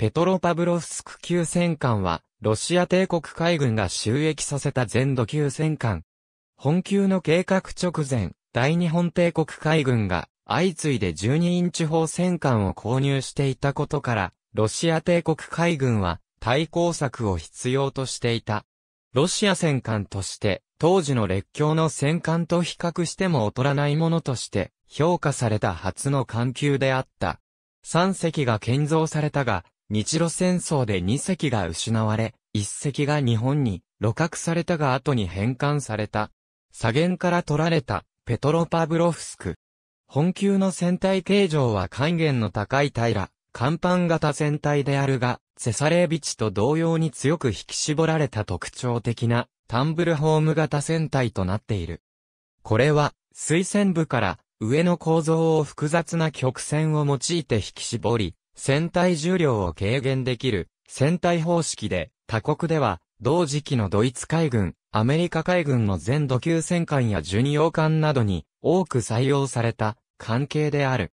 ペトロパブロフスク級戦艦は、ロシア帝国海軍が収益させた全土級戦艦。本級の計画直前、大日本帝国海軍が相次いで12インチ砲戦艦を購入していたことから、ロシア帝国海軍は対抗策を必要としていた。ロシア戦艦として、当時の列強の戦艦と比較しても劣らないものとして評価された初の艦級であった。三隻が建造されたが、日露戦争で2隻が失われ、1隻が日本に露獲されたが後に返還された。左舷から取られたペトロパブロフスク。本級の船体形状は海原の高い平甲板型船体であるが、セサレービチと同様に強く引き絞られた特徴的なタンブルホーム型船体となっている。これは、水線部から上の構造を複雑な曲線を用いて引き絞り、船体重量を軽減できる船体方式で、他国では、同時期のドイツ海軍、アメリカ海軍の全土級戦艦やジュニオ艦などに多く採用された関係である。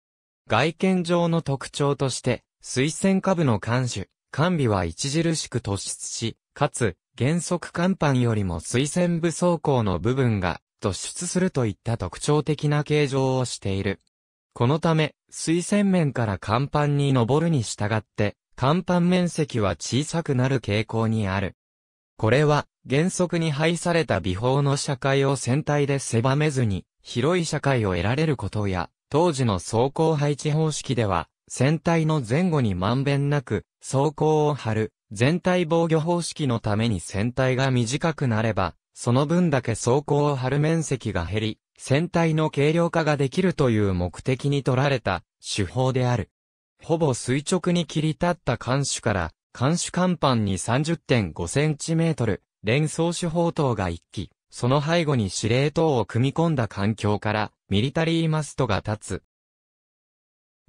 外見上の特徴として、水薦下部の艦首、艦尾は著しく突出し、かつ、原則甲板よりも水薦部装甲の部分が突出するといった特徴的な形状をしている。このため、水洗面から甲板に登るに従って、甲板面積は小さくなる傾向にある。これは、原則に配された美法の社会を船体で狭めずに、広い社会を得られることや、当時の走行配置方式では、船体の前後にまんべんなく、走行を張る、全体防御方式のために船体が短くなれば、その分だけ走行を張る面積が減り、船体の軽量化ができるという目的に取られた手法である。ほぼ垂直に切り立った艦首から艦首甲板に 30.5cm 連装手砲塔が1機、その背後に司令塔を組み込んだ環境からミリタリーマストが立つ。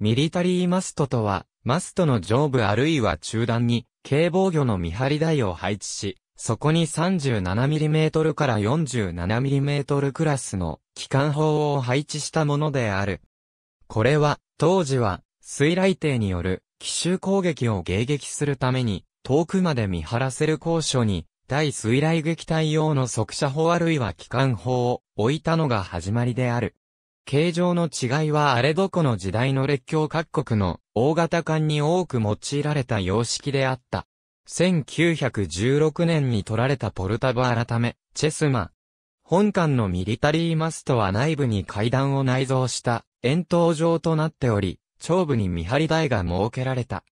ミリタリーマストとは、マストの上部あるいは中段に、警防御の見張り台を配置し、そこに 37mm から 47mm クラスの機関砲を配置したものである。これは、当時は、水雷艇による奇襲攻撃を迎撃するために、遠くまで見張らせる高所に、対水雷撃隊用の速射砲あるいは機関砲を置いたのが始まりである。形状の違いはあれどこの時代の列強各国の大型艦に多く用いられた様式であった。1916年に取られたポルタバ改め、チェスマ。本館のミリタリーマストは内部に階段を内蔵した円筒状となっており、頂部に見張り台が設けられた。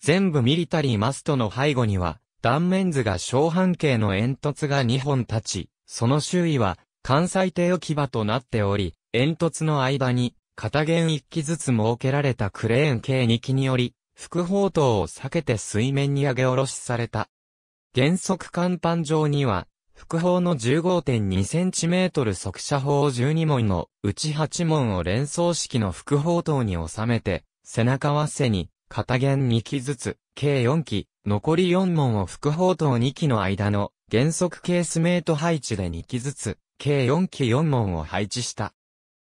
全部ミリタリーマストの背後には、断面図が小半径の煙突が2本立ち、その周囲は関西帝置き場となっており、煙突の間に、片弦1機ずつ設けられたクレーン計2機により、副砲塔を避けて水面に上げ下ろしされた。原則甲板上には、副砲の 15.2cm 速射砲12門のうち8門を連装式の副砲塔に収めて、背中は背に、片弦2機ずつ、計4機、残り4門を副砲塔2機の間の原則ケースメイト配置で2機ずつ、計4機4門を配置した。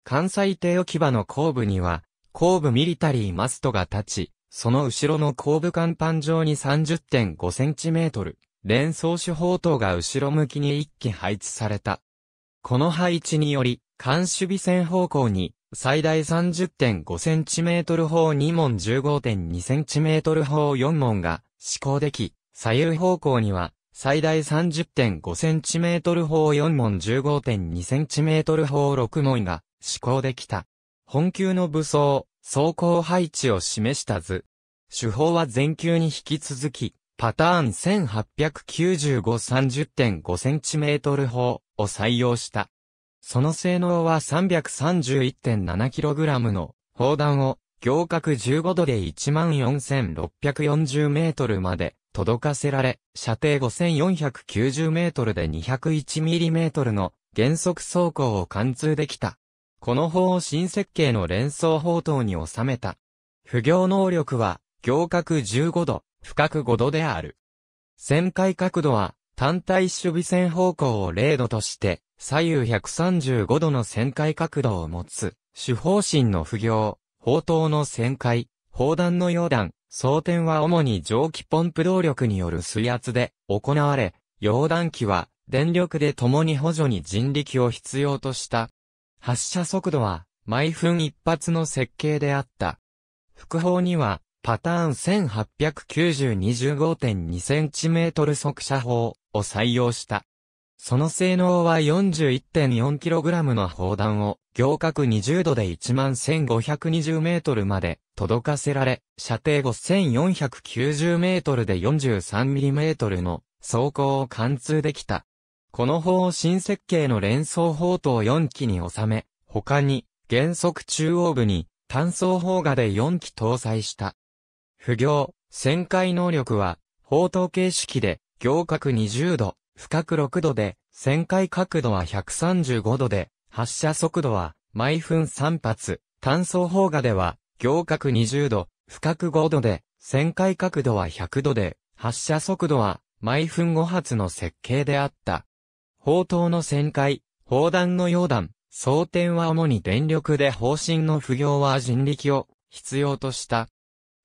関西艇置き場の後部には、後部ミリタリーマストが立ち、その後ろの後部間板上に 30.5cm、連装手砲塔が後ろ向きに1機配置された。この配置により、艦守備線方向に、最大 30.5cm 砲2門 15.2cm 砲4門が施行でき、左右方向には、最大 30.5cm 砲4門 15.2cm 砲6門が施行できた。本級の武装、走行配置を示した図。手法は全球に引き続き、パターン 1895-30.5cm 法を採用した。その性能は 331.7kg の砲弾を行角15度で14,640 m まで届かせられ、射程5,490 m で201 m m の原則走行を貫通できた。この法を新設計の連想法等に収めた。不行能力は、行角15度、不角5度である。旋回角度は、単体守備線方向を0度として、左右135度の旋回角度を持つ、主方針の不行、砲塔の旋回、砲弾の溶弾、装填は主に蒸気ポンプ動力による水圧で行われ、溶弾機は電力で共に補助に人力を必要とした発射速度は毎分一発の設計であった。複砲にはパターン 1890-25.2cm 速射砲を採用した。その性能は 41.4kg の砲弾を行角20度で 11,520m まで届かせられ、射程 5,490m で 43mm の走行を貫通できた。この方を新設計の連想法塔4機に収め、他に、原則中央部に、単装法画で4機搭載した。不行、旋回能力は、法塔形式で、行角20度、深角6度で、旋回角度は135度で、発射速度は、毎分3発、単装法画では、行角20度、深角5度で、旋回角度は100度で、発射速度は、毎分5発の設計であった。砲塔の旋回、砲弾の溶弾、装填は主に電力で方針の不行は人力を必要とした。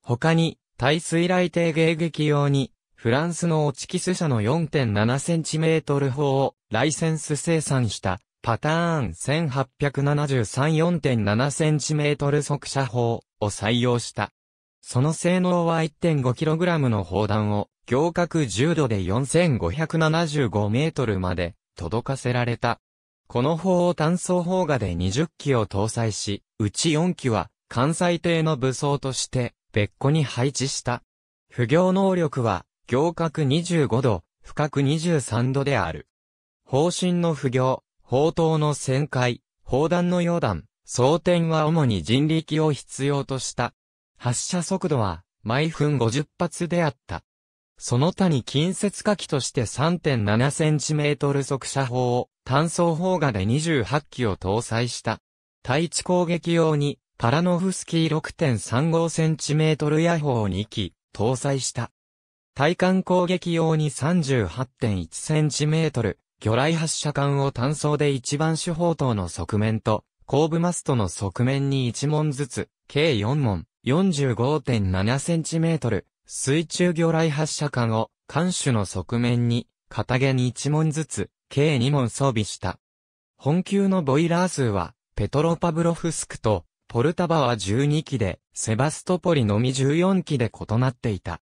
他に、耐水雷艇迎撃用に、フランスのオチキス社の 4.7cm 砲をライセンス生産したパターン 1873-4.7cm 速射砲を採用した。その性能は 1.5kg の砲弾を、行角10度で 4575m まで届かせられた。この砲を単装砲画で20機を搭載し、うち4機は関西艇の武装として別個に配置した。不行能力は、行角25度、深く23度である。方針の不行、砲塔の旋回、砲弾の溶弾、装填は主に人力を必要とした。発射速度は、毎分50発であった。その他に近接火器として 3.7cm 速射砲を単装砲画で28機を搭載した。対地攻撃用にパラノフスキー 6.35cm 野砲2機搭載した。対艦攻撃用に 38.1cm 魚雷発射管を単装で一番手砲塔の側面と後部マストの側面に1門ずつ計4門 45.7cm 水中魚雷発射管を、艦首の側面に、片毛に1門ずつ、計2門装備した。本級のボイラー数は、ペトロパブロフスクと、ポルタバは12機で、セバストポリのみ14機で異なっていた。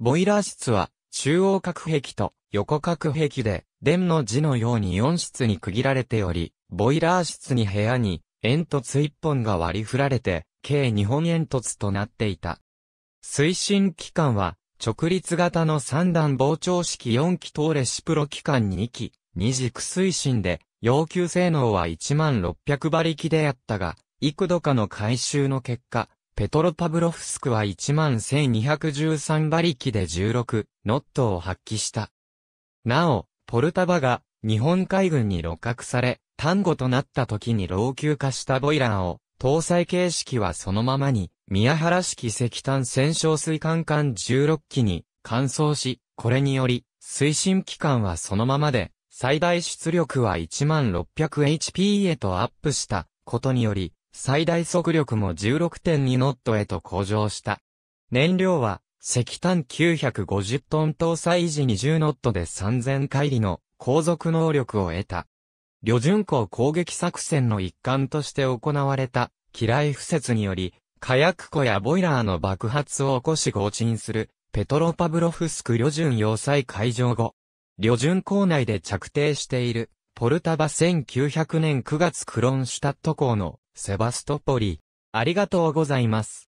ボイラー室は、中央隔壁と横隔壁で、電の字のように4室に区切られており、ボイラー室に部屋に、煙突1本が割り振られて、計2本煙突となっていた。推進機関は、直立型の三段膨張式4気筒レシプロ機関2機、二軸推進で、要求性能は1600馬力であったが、幾度かの回収の結果、ペトロパブロフスクは11213馬力で16ノットを発揮した。なお、ポルタバが日本海軍に露獲され、単語となった時に老朽化したボイラーを搭載形式はそのままに、宮原式石炭戦勝水管管16機に換装し、これにより、推進機関はそのままで、最大出力は 1600HP へとアップしたことにより、最大速力も16.2ノットへと向上した。燃料は、石炭950トン搭載時持10ノットで3000回りの航続能力を得た。旅順港攻撃作戦の一環として行われた、機雷不設により、火薬庫やボイラーの爆発を起こし強沈する、ペトロパブロフスク旅順要塞会場後、旅順港内で着底している、ポルタバ1900年9月クロンシュタット港のセバストポリ。ありがとうございます。